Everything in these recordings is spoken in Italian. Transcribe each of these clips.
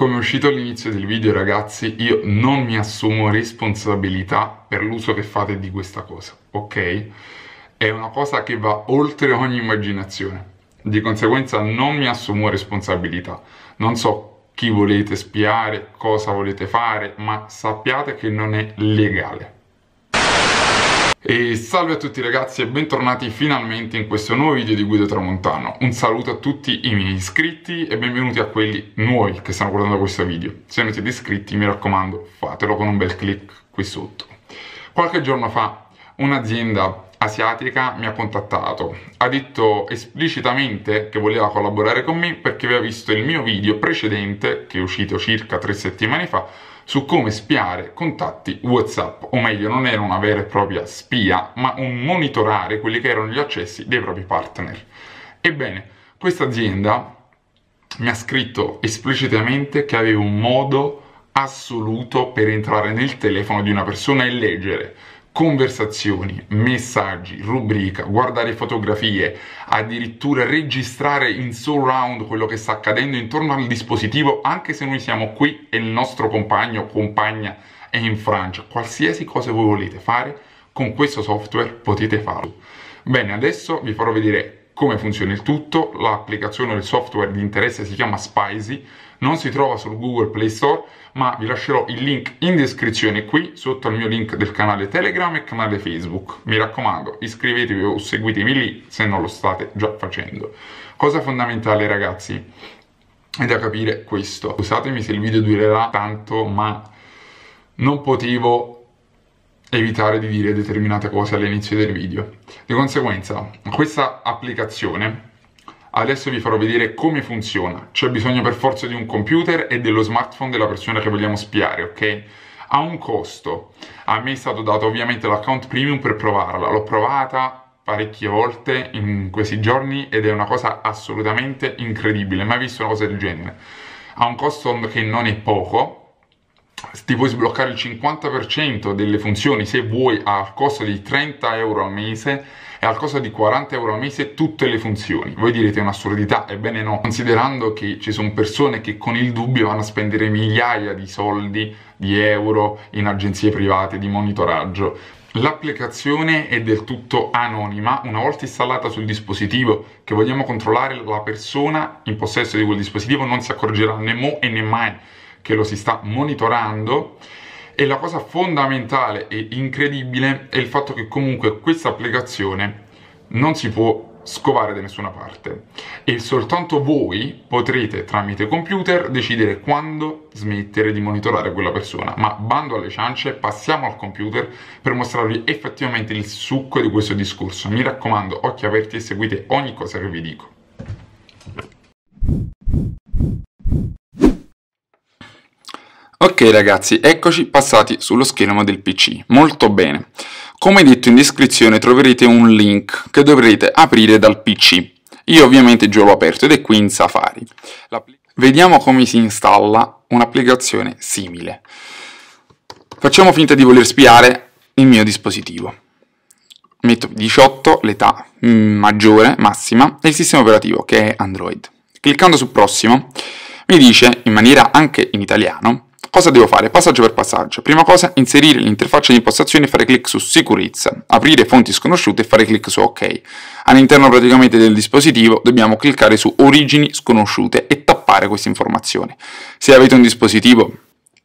Come è uscito all'inizio del video ragazzi, io non mi assumo responsabilità per l'uso che fate di questa cosa, ok? È una cosa che va oltre ogni immaginazione. Di conseguenza non mi assumo responsabilità. Non so chi volete spiare, cosa volete fare, ma sappiate che non è legale. E salve a tutti ragazzi e bentornati finalmente in questo nuovo video di Guido Tramontano. Un saluto a tutti i miei iscritti e benvenuti a quelli nuovi che stanno guardando questo video. Se non siete iscritti mi raccomando fatelo con un bel click qui sotto. Qualche giorno fa un'azienda asiatica mi ha contattato. Ha detto esplicitamente che voleva collaborare con me perché aveva visto il mio video precedente, che è uscito circa tre settimane fa, su come spiare contatti WhatsApp, o meglio non era una vera e propria spia, ma un monitorare quelli che erano gli accessi dei propri partner. Ebbene, questa azienda mi ha scritto esplicitamente che aveva un modo assoluto per entrare nel telefono di una persona e leggere conversazioni, messaggi, rubrica, guardare fotografie, addirittura registrare in surround quello che sta accadendo intorno al dispositivo, anche se noi siamo qui e il nostro compagno o compagna è in Francia. Qualsiasi cosa voi volete fare, con questo software potete farlo. Bene, adesso vi farò vedere come funziona il tutto, l'applicazione del software di interesse si chiama Spicy, non si trova sul Google Play Store, ma vi lascerò il link in descrizione qui sotto al mio link del canale Telegram e canale Facebook. Mi raccomando, iscrivetevi o seguitemi lì se non lo state già facendo. Cosa fondamentale ragazzi è da capire questo. Scusatemi se il video durerà tanto, ma non potevo evitare di dire determinate cose all'inizio del video. Di conseguenza, questa applicazione adesso vi farò vedere come funziona. C'è bisogno per forza di un computer e dello smartphone della persona che vogliamo spiare, ok? Ha un costo. A me è stato dato ovviamente l'account premium per provarla. L'ho provata parecchie volte in questi giorni ed è una cosa assolutamente incredibile. Mai visto una cosa del genere. Ha un costo che non è poco, ti puoi sbloccare il 50% delle funzioni se vuoi al costo di 30 euro al mese e al costo di 40 euro al mese tutte le funzioni. Voi direte un'assurdità, ebbene no, considerando che ci sono persone che con il dubbio vanno a spendere migliaia di soldi, di euro in agenzie private di monitoraggio. L'applicazione è del tutto anonima, una volta installata sul dispositivo che vogliamo controllare la persona in possesso di quel dispositivo non si accorgerà né mo e né mai che lo si sta monitorando e la cosa fondamentale e incredibile è il fatto che comunque questa applicazione non si può scovare da nessuna parte e soltanto voi potrete tramite computer decidere quando smettere di monitorare quella persona ma bando alle ciance passiamo al computer per mostrarvi effettivamente il succo di questo discorso mi raccomando occhi aperti e seguite ogni cosa che vi dico Ok ragazzi, eccoci passati sullo schermo del PC, molto bene. Come detto in descrizione troverete un link che dovrete aprire dal PC. Io ovviamente già l'ho aperto ed è qui in Safari. Vediamo come si installa un'applicazione simile. Facciamo finta di voler spiare il mio dispositivo. Metto 18, l'età maggiore, massima, e il sistema operativo che è Android. Cliccando su prossimo mi dice, in maniera anche in italiano, Cosa devo fare? Passaggio per passaggio. Prima cosa, inserire l'interfaccia di impostazione e fare clic su sicurezza, aprire fonti sconosciute e fare clic su ok. All'interno praticamente del dispositivo dobbiamo cliccare su origini sconosciute e tappare questa informazione. Se avete un dispositivo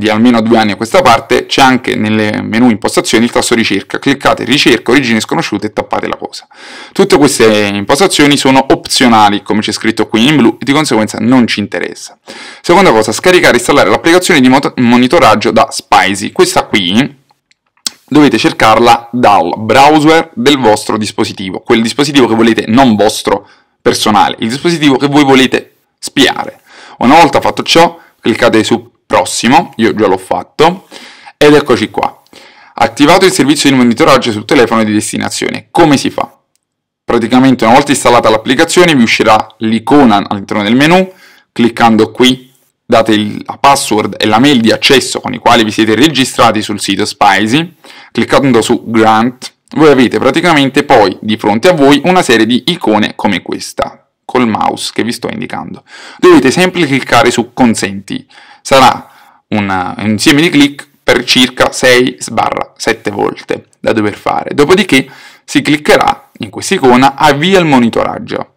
di almeno due anni a questa parte c'è anche nel menu impostazioni il tasto ricerca, cliccate ricerca origini sconosciute e tappate la cosa. Tutte queste impostazioni sono opzionali come c'è scritto qui in blu e di conseguenza non ci interessa. Seconda cosa, scaricare e installare l'applicazione di monitoraggio da Spicy, questa qui dovete cercarla dal browser del vostro dispositivo, quel dispositivo che volete non vostro personale, il dispositivo che voi volete spiare. Una volta fatto ciò cliccate su prossimo, io già l'ho fatto, ed eccoci qua. Attivato il servizio di monitoraggio sul telefono di destinazione. Come si fa? Praticamente una volta installata l'applicazione vi uscirà l'icona all'interno del menu, cliccando qui date il, la password e la mail di accesso con i quali vi siete registrati sul sito Spicy, cliccando su Grant, voi avete praticamente poi di fronte a voi una serie di icone come questa, col mouse che vi sto indicando. Dovete sempre cliccare su Consenti sarà un insieme di click per circa 6-7 volte da dover fare. Dopodiché si cliccherà in questa icona avvia il monitoraggio.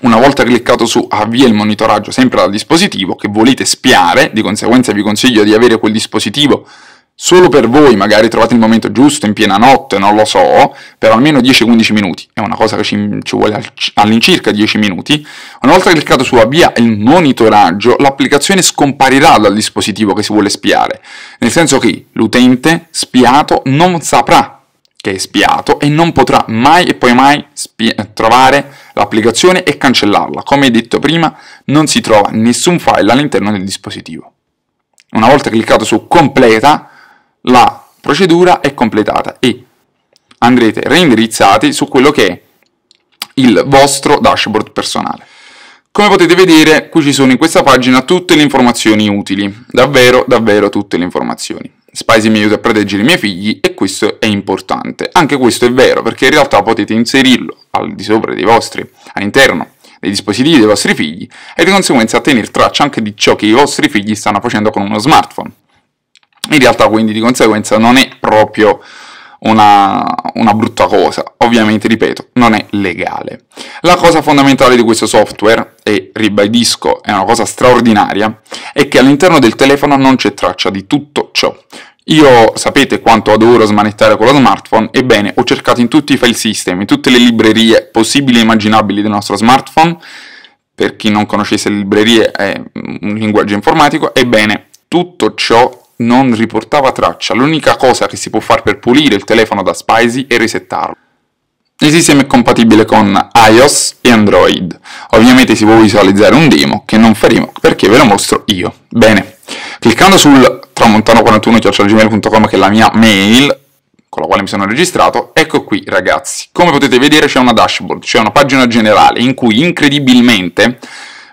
Una volta cliccato su avvia il monitoraggio sempre dal dispositivo che volete spiare, di conseguenza vi consiglio di avere quel dispositivo solo per voi, magari trovate il momento giusto in piena notte, non lo so, per almeno 10-15 minuti, è una cosa che ci, ci vuole all'incirca 10 minuti, una volta cliccato su avvia il monitoraggio, l'applicazione scomparirà dal dispositivo che si vuole spiare, nel senso che l'utente spiato non saprà che è spiato e non potrà mai e poi mai spi- trovare l'applicazione e cancellarla. Come detto prima, non si trova nessun file all'interno del dispositivo. Una volta cliccato su completa, la procedura è completata e andrete reindirizzati su quello che è il vostro dashboard personale. Come potete vedere, qui ci sono in questa pagina tutte le informazioni utili, davvero, davvero tutte le informazioni. Spicy mi aiuta a proteggere i miei figli e questo è importante. Anche questo è vero perché in realtà potete inserirlo al di sopra dei vostri, all'interno dei dispositivi dei vostri figli e di conseguenza tenere traccia anche di ciò che i vostri figli stanno facendo con uno smartphone. In realtà quindi di conseguenza non è proprio una, una, brutta cosa. Ovviamente, ripeto, non è legale. La cosa fondamentale di questo software, e ribadisco è una cosa straordinaria, è che all'interno del telefono non c'è traccia di tutto ciò. Io sapete quanto adoro smanettare con lo smartphone, ebbene ho cercato in tutti i file system, in tutte le librerie possibili e immaginabili del nostro smartphone, per chi non conoscesse le librerie è un linguaggio informatico, ebbene tutto ciò non riportava traccia, l'unica cosa che si può fare per pulire il telefono da Spicy è resettarlo. Il sistema è compatibile con iOS e Android. Ovviamente si può visualizzare un demo che non faremo perché ve lo mostro io. Bene, cliccando sul tramontano 41 gmailcom che è la mia mail con la quale mi sono registrato, ecco qui ragazzi. Come potete vedere c'è una dashboard, c'è una pagina generale in cui incredibilmente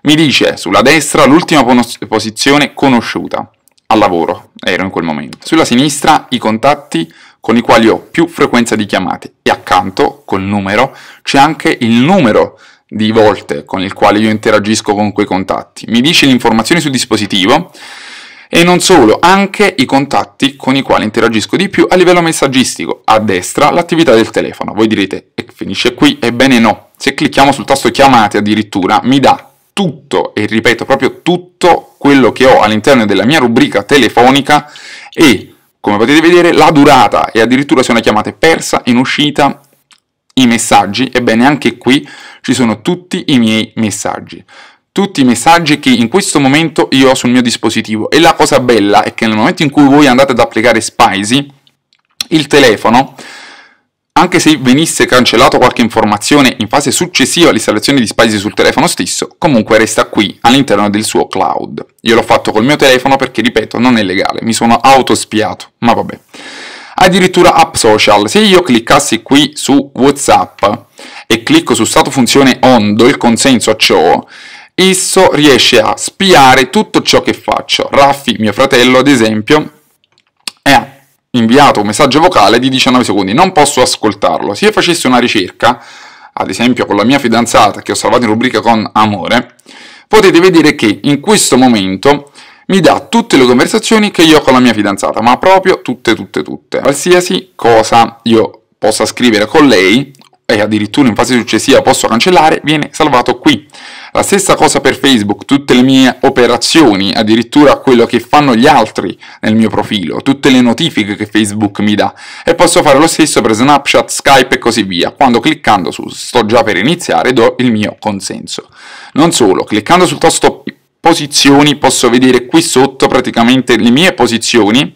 mi dice sulla destra l'ultima posizione conosciuta al lavoro, ero in quel momento. Sulla sinistra i contatti con i quali ho più frequenza di chiamate e accanto, col numero, c'è anche il numero di volte con il quale io interagisco con quei contatti. Mi dice le informazioni sul dispositivo e non solo, anche i contatti con i quali interagisco di più a livello messaggistico. A destra l'attività del telefono. Voi direte, e finisce qui? Ebbene no. Se clicchiamo sul tasto chiamate addirittura mi dà tutto, e ripeto proprio tutto quello che ho all'interno della mia rubrica telefonica e come potete vedere la durata e addirittura se una chiamata è persa in uscita i messaggi, ebbene anche qui ci sono tutti i miei messaggi tutti i messaggi che in questo momento io ho sul mio dispositivo. E la cosa bella è che nel momento in cui voi andate ad applicare Spicy, il telefono anche se venisse cancellato qualche informazione in fase successiva all'installazione di Spicy sul telefono stesso, comunque resta qui all'interno del suo cloud. Io l'ho fatto col mio telefono perché, ripeto, non è legale, mi sono autospiato, ma vabbè. Addirittura app social, se io cliccassi qui su WhatsApp e clicco su stato funzione on, do il consenso a ciò, esso riesce a spiare tutto ciò che faccio. Raffi, mio fratello, ad esempio, inviato un messaggio vocale di 19 secondi, non posso ascoltarlo. Se io facessi una ricerca, ad esempio con la mia fidanzata che ho salvato in rubrica con amore, potete vedere che in questo momento mi dà tutte le conversazioni che io ho con la mia fidanzata, ma proprio tutte, tutte, tutte. Qualsiasi cosa io possa scrivere con lei, e addirittura in fase successiva posso cancellare, viene salvato qui. La stessa cosa per Facebook, tutte le mie operazioni, addirittura quello che fanno gli altri nel mio profilo, tutte le notifiche che Facebook mi dà e posso fare lo stesso per Snapchat, Skype e così via, quando cliccando su sto già per iniziare do il mio consenso. Non solo, cliccando sul tasto posizioni posso vedere qui sotto praticamente le mie posizioni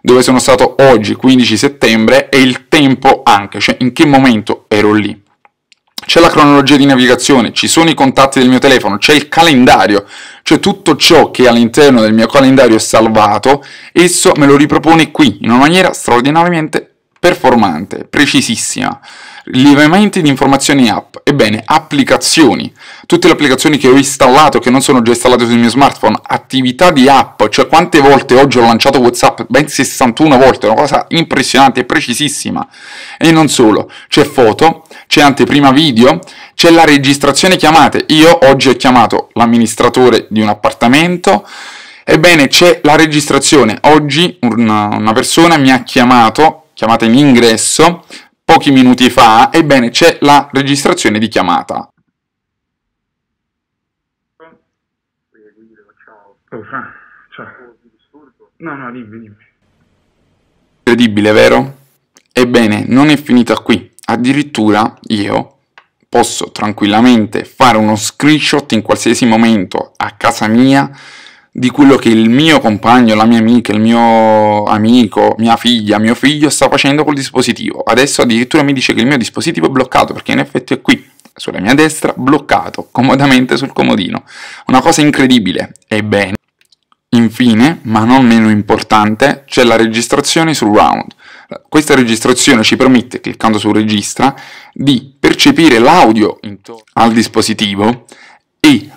dove sono stato oggi 15 settembre e il tempo anche, cioè in che momento ero lì c'è la cronologia di navigazione, ci sono i contatti del mio telefono, c'è il calendario, cioè tutto ciò che all'interno del mio calendario è salvato, esso me lo ripropone qui in una maniera straordinariamente performante, precisissima. Levamenti di informazioni app. Ebbene, applicazioni. Tutte le applicazioni che ho installato, che non sono già installate sul mio smartphone, attività di app, cioè quante volte oggi ho lanciato WhatsApp? Ben 61 volte, una cosa impressionante e precisissima. E non solo, c'è foto, c'è anteprima video, c'è la registrazione chiamate. Io oggi ho chiamato l'amministratore di un appartamento. Ebbene, c'è la registrazione. Oggi una, una persona mi ha chiamato chiamata in ingresso pochi minuti fa, ebbene c'è la registrazione di chiamata. ciao. No, no, dimmi. Incredibile, vero? Ebbene, non è finita qui. Addirittura io posso tranquillamente fare uno screenshot in qualsiasi momento a casa mia di quello che il mio compagno, la mia amica, il mio amico, mia figlia, mio figlio sta facendo col dispositivo. Adesso addirittura mi dice che il mio dispositivo è bloccato perché in effetti è qui, sulla mia destra, bloccato comodamente sul comodino. Una cosa incredibile. Ebbene, infine, ma non meno importante, c'è la registrazione sul round. Questa registrazione ci permette, cliccando su registra, di percepire l'audio intorno al dispositivo e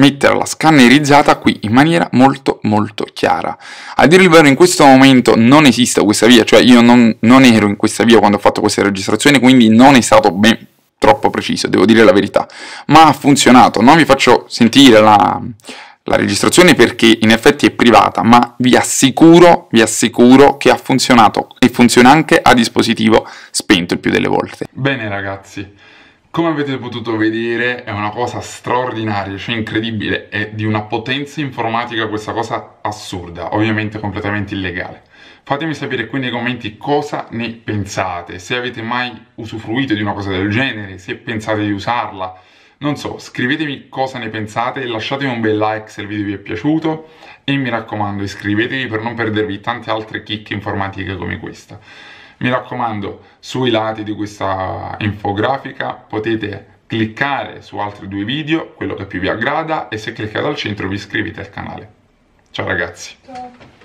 metterla scannerizzata qui in maniera molto molto chiara. A dire il vero in questo momento non esiste questa via, cioè io non, non ero in questa via quando ho fatto queste registrazioni, quindi non è stato ben troppo preciso, devo dire la verità, ma ha funzionato, non vi faccio sentire la, la registrazione perché in effetti è privata, ma vi assicuro, vi assicuro che ha funzionato e funziona anche a dispositivo spento il più delle volte. Bene ragazzi. Come avete potuto vedere è una cosa straordinaria, cioè incredibile, è di una potenza informatica questa cosa assurda, ovviamente completamente illegale. Fatemi sapere qui nei commenti cosa ne pensate, se avete mai usufruito di una cosa del genere, se pensate di usarla, non so, scrivetemi cosa ne pensate, lasciatemi un bel like se il video vi è piaciuto e mi raccomando iscrivetevi per non perdervi tante altre chicche informatiche come questa. Mi raccomando, sui lati di questa infografica potete cliccare su altri due video, quello che più vi aggrada e se cliccate al centro vi iscrivete al canale. Ciao ragazzi! Ciao.